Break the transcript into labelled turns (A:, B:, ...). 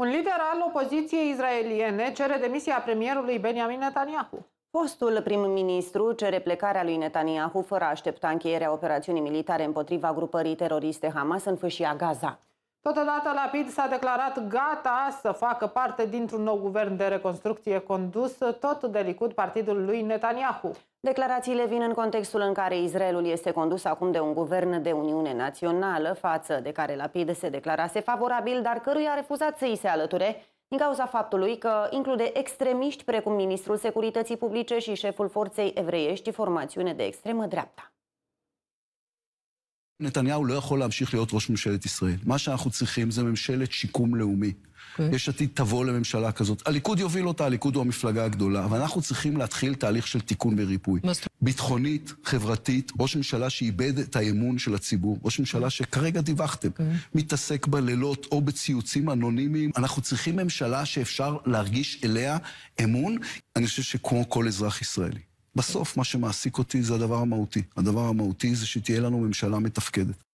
A: Un lider al opoziției izraeliene
B: cere demisia premierului Benjamin
A: Netanyahu. Postul prim-ministru cere plecarea lui Netanyahu fără a aștepta încheierea operațiunii militare împotriva grupării teroriste Hamas în fâșia Gaza. Totodată, Lapid s-a declarat
B: gata să facă parte dintr-un nou guvern de reconstrucție condus tot de licut
A: partidul lui
B: Netanyahu.
A: Declarațiile vin în contextul în care Israelul este condus acum de un guvern de Uniune Națională, față de care Lapid se declarase favorabil, dar căruia a refuzat să îi se alăture, din cauza faptului că include extremiști precum ministrul securității publice și șeful forței evreiești, formațiune de extremă dreapta.
C: נתניהו לא יכול להמשיך להיות ראש ממשלת ישראל. מה שאנחנו צריכים זה ממשלת שיקום לאומי. Okay. אוקיי. יש עתיד תבוא לממשלה כזאת. הליכוד יוביל אותה, הליכוד הוא המפלגה הגדולה, אבל אנחנו צריכים להתחיל תהליך של תיקון וריפוי. Must... ביטחונית, חברתית, ראש ממשלה שאיבד את האמון של הציבור, ראש ממשלה שכרגע דיווחתם, okay. אוקיי. מתעסק בלילות או בציוצים אנונימיים. אנחנו צריכים ממשלה שאפשר להרגיש אליה אמון, אני חושב שכמו כל אזרח ישראלי. בסוף מה שמעסיק אותי זה הדבר המהותי. הדבר המהותי זה שתהיה לנו ממשלה מתפקדת.